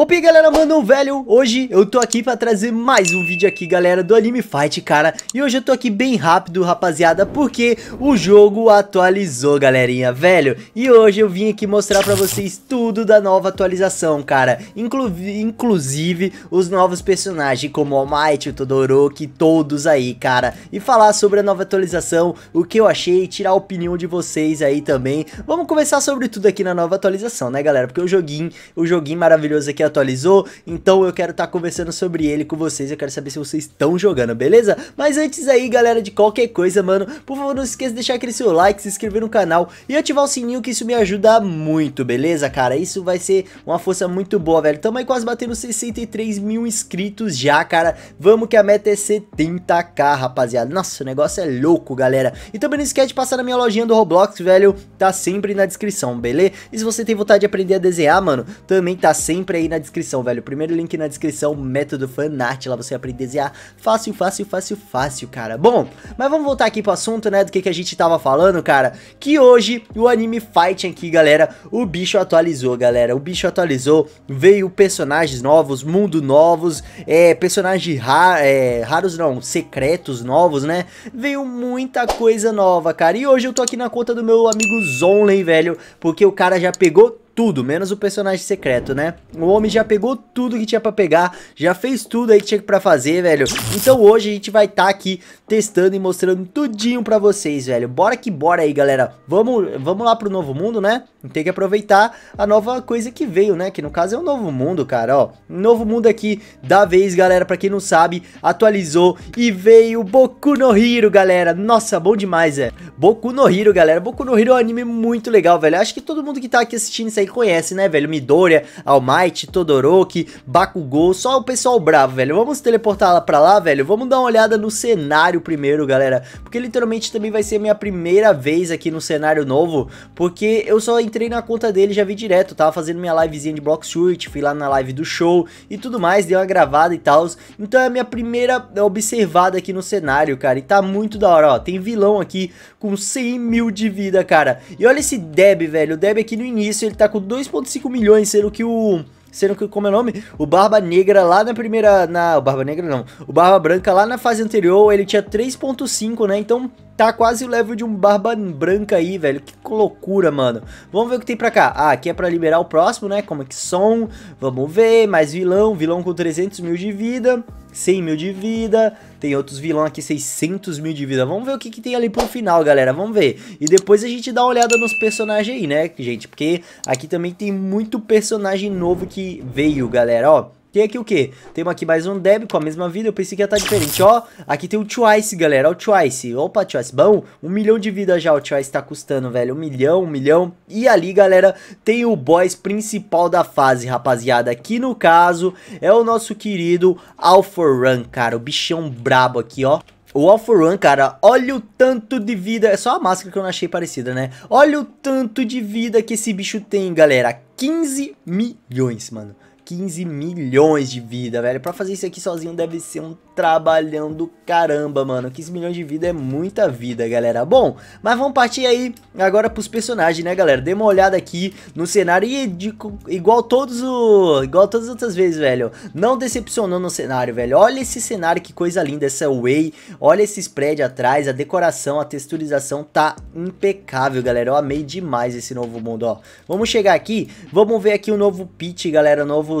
Opa aí galera, manda um velho, hoje eu tô aqui pra trazer mais um vídeo aqui galera do Anime Fight cara E hoje eu tô aqui bem rápido rapaziada, porque o jogo atualizou galerinha, velho E hoje eu vim aqui mostrar pra vocês tudo da nova atualização cara Inclu Inclusive os novos personagens como o Might, o Todoroki, todos aí cara E falar sobre a nova atualização, o que eu achei, tirar a opinião de vocês aí também Vamos começar sobre tudo aqui na nova atualização né galera, porque o joguinho, o joguinho maravilhoso aqui é atualizou, então eu quero estar tá conversando sobre ele com vocês, eu quero saber se vocês estão jogando, beleza? Mas antes aí, galera, de qualquer coisa, mano, por favor, não se esqueça de deixar aquele seu like, se inscrever no canal e ativar o sininho que isso me ajuda muito, beleza, cara? Isso vai ser uma força muito boa, velho. Tamo aí quase batendo 63 mil inscritos já, cara. Vamos que a meta é 70k, rapaziada. Nossa, o negócio é louco, galera. E também não esquece de passar na minha lojinha do Roblox, velho. Tá sempre na descrição, beleza? E se você tem vontade de aprender a desenhar, mano, também tá sempre aí na na descrição, velho. Primeiro link na descrição, método fanart, lá você aprende a desenhar fácil, fácil, fácil, fácil, cara. Bom, mas vamos voltar aqui pro assunto, né, do que, que a gente tava falando, cara. Que hoje o anime Fight aqui, galera, o bicho atualizou, galera. O bicho atualizou, veio personagens novos, mundo novos, é, personagens ra é, raros não, secretos novos, né? Veio muita coisa nova, cara. E hoje eu tô aqui na conta do meu amigo Zonley, velho, porque o cara já pegou tudo, menos o personagem secreto, né? O homem já pegou tudo que tinha pra pegar, já fez tudo aí que tinha pra fazer, velho. Então hoje a gente vai estar tá aqui testando e mostrando tudinho pra vocês, velho. Bora que bora aí, galera. Vamos, vamos lá pro novo mundo, né? Tem que aproveitar a nova coisa que veio, né? Que no caso é o novo mundo, cara, ó. Novo mundo aqui da vez, galera, pra quem não sabe, atualizou e veio Boku no Hiro, galera. Nossa, bom demais, é. Boku no Hiro, galera. Boku no Hiro é um anime muito legal, velho. Acho que todo mundo que tá aqui assistindo isso aí conhece, né, velho? Midoriya, All Might, Todoroki, Bakugou, só o pessoal bravo, velho. Vamos teleportar lá pra lá, velho? Vamos dar uma olhada no cenário primeiro, galera. Porque literalmente também vai ser a minha primeira vez aqui no cenário novo. Porque eu só entrei na conta dele já vi direto. Tava fazendo minha livezinha de Block Street, fui lá na live do show e tudo mais. Dei uma gravada e tal. Então é a minha primeira observada aqui no cenário, cara. E tá muito da hora, ó. Tem vilão aqui com 100 mil de vida, cara. E olha esse Deb, velho. O Deb aqui no início, ele tá com com 2.5 milhões, sendo que o... Sendo que, como é o nome? O Barba Negra lá na primeira... Na, o Barba Negra não. O Barba Branca lá na fase anterior, ele tinha 3.5, né? Então, tá quase o level de um Barba Branca aí, velho. Que loucura, mano. Vamos ver o que tem pra cá. Ah, aqui é pra liberar o próximo, né? Como é que som. Vamos ver. Mais vilão. Vilão com 300 mil de vida. 100 mil de vida. Tem outros vilão aqui, 600 mil de vida. Vamos ver o que, que tem ali pro final, galera. Vamos ver. E depois a gente dá uma olhada nos personagens aí, né, gente? Porque aqui também tem muito personagem novo que veio, galera, ó. Porque aqui o que? Temos aqui mais um Deb com a mesma vida. Eu pensei que ia estar tá diferente. Ó, aqui tem o Twice, galera. Ó o Twice. Opa, Twice. Bom, um milhão de vida já o Twice tá custando, velho. Um milhão, um milhão. E ali, galera, tem o boss principal da fase, rapaziada. Que no caso é o nosso querido alpha run cara. O bichão brabo aqui, ó. O alpha run cara, olha o tanto de vida... É só a máscara que eu não achei parecida, né? Olha o tanto de vida que esse bicho tem, galera. 15 milhões, mano. 15 milhões de vida, velho. Pra fazer isso aqui sozinho deve ser um trabalhão do caramba, mano. 15 milhões de vida é muita vida, galera. Bom, mas vamos partir aí agora pros personagens, né, galera? Dê uma olhada aqui no cenário e de, igual todos o... igual todas as outras vezes, velho. Não decepcionou no cenário, velho. Olha esse cenário, que coisa linda, essa Way. Olha esse spread atrás, a decoração, a texturização tá impecável, galera. Eu amei demais esse novo mundo, ó. Vamos chegar aqui, vamos ver aqui o novo pitch, galera, o novo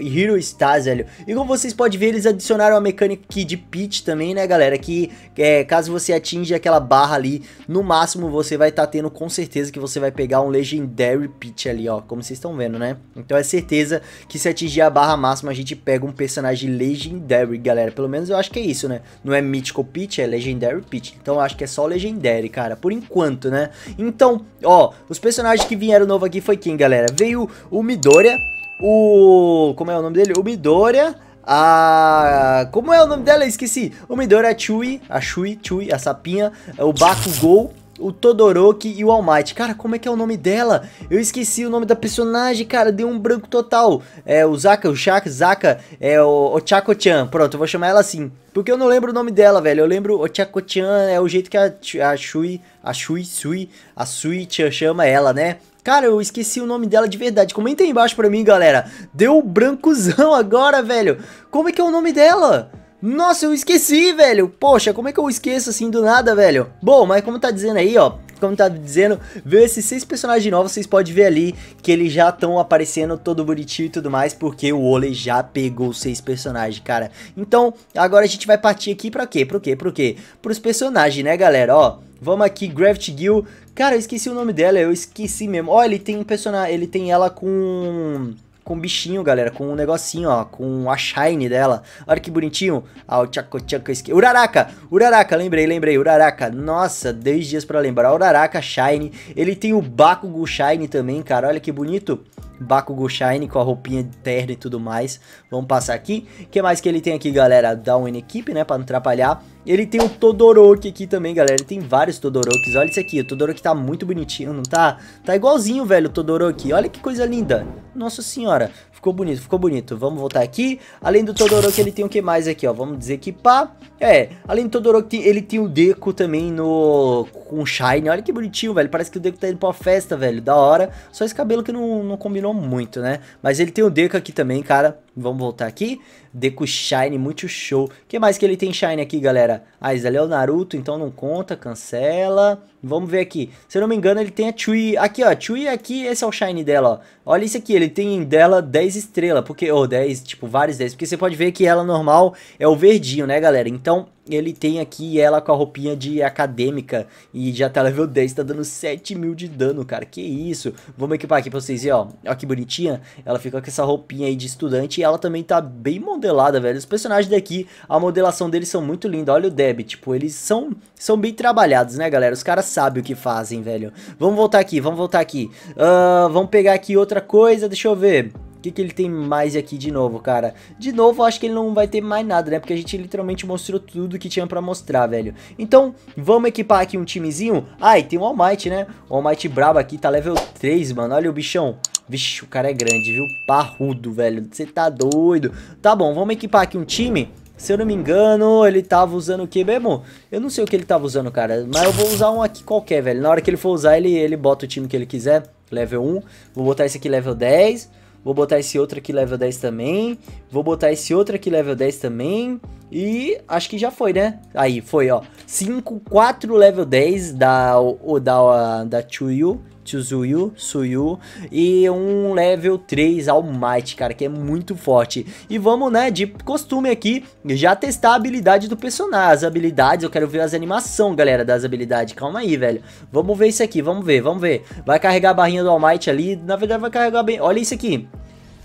Hero Stars, velho. E como vocês podem ver, eles adicionaram a mecânica aqui de pitch também, né, galera? Que é, caso você atinja aquela barra ali, no máximo você vai estar tá tendo com certeza que você vai pegar um Legendary Pitch ali, ó. Como vocês estão vendo, né? Então é certeza que se atingir a barra máxima, a gente pega um personagem Legendary, galera. Pelo menos eu acho que é isso, né? Não é Mythical Pitch, é Legendary Pitch. Então eu acho que é só Legendary, cara. Por enquanto, né? Então, ó, os personagens que vieram novo aqui foi quem, galera? Veio o Midoriya, o. Como é o nome dele? O Midoriya. A. Como é o nome dela? Esqueci. O Midoriya, é a Chui, a Chui, Chui, a Sapinha, o Bakugou o Todoroki e o All Might. Cara, como é que é o nome dela? Eu esqueci o nome da personagem, cara, deu um branco total. É o Zaka, o Shaka, Zaka, é o Ochako-chan. Pronto, eu vou chamar ela assim. Porque eu não lembro o nome dela, velho. Eu lembro Ochako-chan, é o jeito que a, a Shui, a Shui, Sui, a Sui-chan chama ela, né? Cara, eu esqueci o nome dela de verdade. Comenta aí embaixo pra mim, galera. Deu brancuzão agora, velho. Como é que é o nome dela? Nossa, eu esqueci, velho. Poxa, como é que eu esqueço assim do nada, velho? Bom, mas como tá dizendo aí, ó, como tá dizendo, veio esses seis personagens novos, vocês podem ver ali que eles já estão aparecendo todo bonitinho e tudo mais, porque o Ole já pegou seis personagens, cara. Então, agora a gente vai partir aqui pra quê? Pro quê? Pro quê? Pros personagens, né, galera? Ó, Vamos aqui, Gravity Gill. Cara, eu esqueci o nome dela, eu esqueci mesmo. Ó, oh, ele tem um personagem, ele tem ela com com bichinho, galera, com um negocinho, ó, com a shine dela. Olha que bonitinho. Ah, o tchaco tchaco esque... Uraraka! Uraraka, lembrei, lembrei. Uraraka. Nossa, dois dias pra lembrar. Uraraka shine. Ele tem o Bakugou shine também, cara. Olha que bonito. Bakugou shine com a roupinha de terno e tudo mais. Vamos passar aqui. O que mais que ele tem aqui, galera? Dá um equipe, né, pra não atrapalhar. Ele tem o Todoroki aqui também, galera. Ele tem vários Todorokis. Olha isso aqui. O Todoroki tá muito bonitinho, não tá? Tá igualzinho, velho, o Todoroki. Olha que coisa linda. Nossa senhora. Ficou bonito, ficou bonito. Vamos voltar aqui. Além do Todoroki, ele tem o que mais aqui, ó? Vamos desequipar. É, além do Todoroki, ele tem o Deco também no... com Shine. Olha que bonitinho, velho. Parece que o Deco tá indo pra uma festa, velho. Da hora. Só esse cabelo que não, não combinou muito, né? Mas ele tem o Deco aqui também, cara. Vamos voltar aqui. Deku Shine, muito show. O que mais que ele tem Shine aqui, galera? Ah, Isla é o Naruto, então não conta, cancela. Vamos ver aqui. Se eu não me engano, ele tem a Chui. Aqui, ó. Chui aqui, esse é o Shine dela, ó. Olha isso aqui, ele tem dela 10 estrelas. Porque, ou oh, 10, tipo, vários 10. Porque você pode ver que ela normal é o verdinho, né, galera? Então, ele tem aqui ela com a roupinha de acadêmica e já tá level 10, tá dando 7 mil de dano, cara, que isso. Vamos equipar aqui pra vocês verem, ó, ó que bonitinha, ela fica com essa roupinha aí de estudante e ela também tá bem modelada, velho. Os personagens daqui, a modelação deles são muito linda, olha o Deb, tipo, eles são, são bem trabalhados, né, galera? Os caras sabem o que fazem, velho. Vamos voltar aqui, vamos voltar aqui. Uh, vamos pegar aqui outra coisa, deixa eu ver que, que ele tem mais aqui de novo, cara? De novo, acho que ele não vai ter mais nada, né? Porque a gente literalmente mostrou tudo que tinha pra mostrar, velho. Então, vamos equipar aqui um timezinho. Ah, e tem o All Might, né? O All Might brabo aqui, tá level 3, mano. Olha o bichão. Vixe, o cara é grande, viu? Parrudo, velho. Você tá doido. Tá bom, vamos equipar aqui um time. Se eu não me engano, ele tava usando o que mesmo? Eu não sei o que ele tava usando, cara. Mas eu vou usar um aqui qualquer, velho. Na hora que ele for usar, ele, ele bota o time que ele quiser. Level 1. Vou botar esse aqui level 10. Vou botar esse outro aqui level 10 também. Vou botar esse outro aqui level 10 também. E acho que já foi, né? Aí, foi, ó. 5, 4 level 10 da, o, da, da Chuyu Tsuyu, Suyu e um level 3 All Might, cara, que é muito forte. E vamos, né, de costume aqui, já testar a habilidade do personagem, as habilidades, eu quero ver as animações, galera, das habilidades, calma aí, velho. Vamos ver isso aqui, vamos ver, vamos ver. Vai carregar a barrinha do All Might ali, na verdade vai carregar bem, olha isso aqui.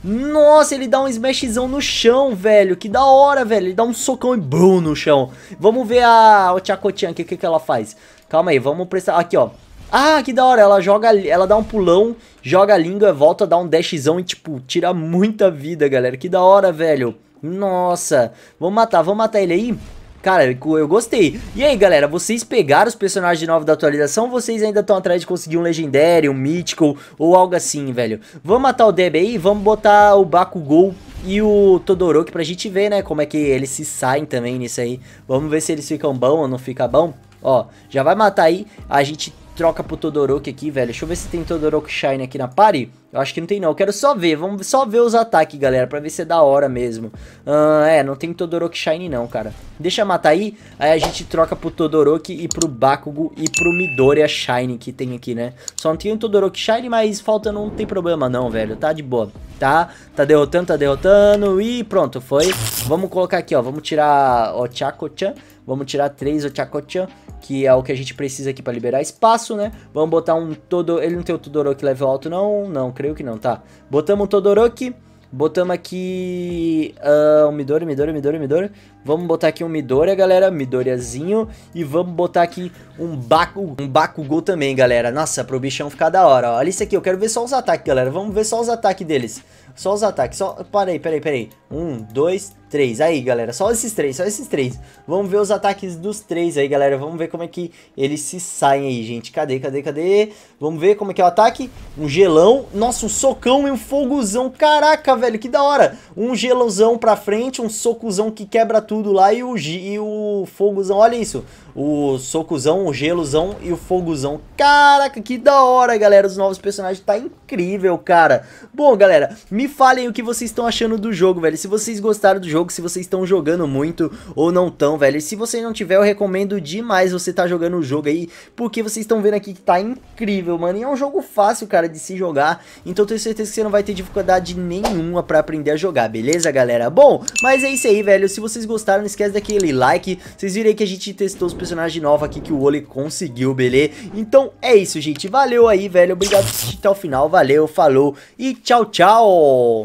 Nossa, ele dá um smashzão no chão, velho. Que da hora, velho. Ele dá um socão e bum no chão. Vamos ver a Ochakochan aqui, o que, que ela faz. Calma aí, vamos prestar... Aqui, ó. Ah, que da hora, ela joga, ela dá um pulão, joga a língua, volta, dá um dashzão e, tipo, tira muita vida, galera. Que da hora, velho. Nossa, vamos matar, vamos matar ele aí? Cara, eu gostei. E aí, galera, vocês pegaram os personagens novos da atualização ou vocês ainda estão atrás de conseguir um legendário, um mítico ou algo assim, velho? Vamos matar o Deb aí, vamos botar o Bakugou e o Todoroki pra gente ver, né, como é que eles se saem também nisso aí. Vamos ver se eles ficam bom ou não ficam bom. Ó, já vai matar aí, a gente troca pro Todoroki aqui, velho. Deixa eu ver se tem Todoroki Shine aqui na party. Eu acho que não tem não, eu quero só ver, vamos só ver os ataques, galera, pra ver se é da hora mesmo. Ah, é, não tem Todoroki Shine não, cara. Deixa matar aí, aí a gente troca pro Todoroki e pro Bakugo e pro Midoriya Shine que tem aqui, né? Só não tem um Todoroki Shine, mas falta não tem problema não, velho, tá de boa. Tá, tá derrotando, tá derrotando e pronto, foi. Vamos colocar aqui, ó, vamos tirar o Chako-chan. Vamos tirar três Ochakochan, que é o que a gente precisa aqui para liberar espaço, né? Vamos botar um todo, ele não tem o Todoroki level alto não, não, creio que não, tá. Botamos um Todoroki, botamos aqui uh, ah, um Midori, Midori, Midori, Midori. Vamos botar aqui um Midori, galera, Midoriazinho e vamos botar aqui um Baku, um Bakugou também, galera. Nossa, pro bichão ficar da hora, ó. Olha isso aqui, eu quero ver só os ataques, galera. Vamos ver só os ataques deles. Só os ataques, só... Peraí, peraí, peraí. Um, dois, Três. Aí, galera, só esses três, só esses três. Vamos ver os ataques dos três aí, galera. Vamos ver como é que eles se saem aí, gente. Cadê, cadê, cadê? Vamos ver como é que é o ataque. Um gelão. Nossa, um socão e um fogozão. Caraca, velho, que da hora. Um gelozão pra frente, um socozão que quebra tudo lá e o, e o fogozão. Olha isso. O socozão, o gelozão e o fogozão. Caraca, que da hora, galera. Os novos personagens tá incrível, cara. Bom, galera, me falem o que vocês estão achando do jogo, velho. Se vocês gostaram do jogo jogo, se vocês estão jogando muito ou não estão, velho. se você não tiver, eu recomendo demais você tá jogando o jogo aí, porque vocês estão vendo aqui que tá incrível, mano. E é um jogo fácil, cara, de se jogar, então tenho certeza que você não vai ter dificuldade nenhuma pra aprender a jogar, beleza, galera? Bom, mas é isso aí, velho. Se vocês gostaram, não esquece daquele like. Vocês viram aí que a gente testou os personagens novos aqui que o Oli conseguiu, beleza? Então é isso, gente. Valeu aí, velho. Obrigado por assistir até o final. Valeu, falou e tchau, tchau!